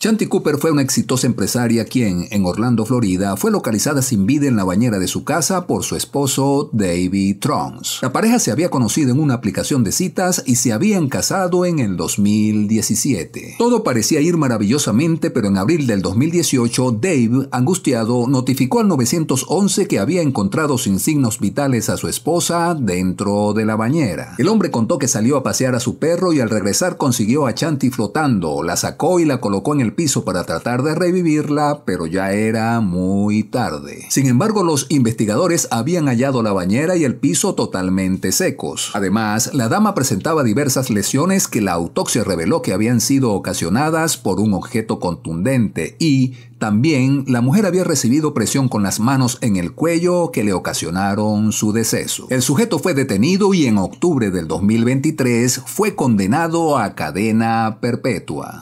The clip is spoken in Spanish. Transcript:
Chanty Cooper fue una exitosa empresaria quien, en Orlando, Florida, fue localizada sin vida en la bañera de su casa por su esposo David Trons. La pareja se había conocido en una aplicación de citas y se habían casado en el 2017. Todo parecía ir maravillosamente, pero en abril del 2018, Dave, angustiado, notificó al 911 que había encontrado sin signos vitales a su esposa dentro de la bañera. El hombre contó que salió a pasear a su perro y al regresar consiguió a Chanti flotando, la sacó y la colocó en el piso para tratar de revivirla, pero ya era muy tarde. Sin embargo, los investigadores habían hallado la bañera y el piso totalmente secos. Además, la dama presentaba diversas lesiones que la autopsia reveló que habían sido ocasionadas por un objeto contundente y también la mujer había recibido presión con las manos en el cuello que le ocasionaron su deceso. El sujeto fue detenido y en octubre del 2023 fue condenado a cadena perpetua.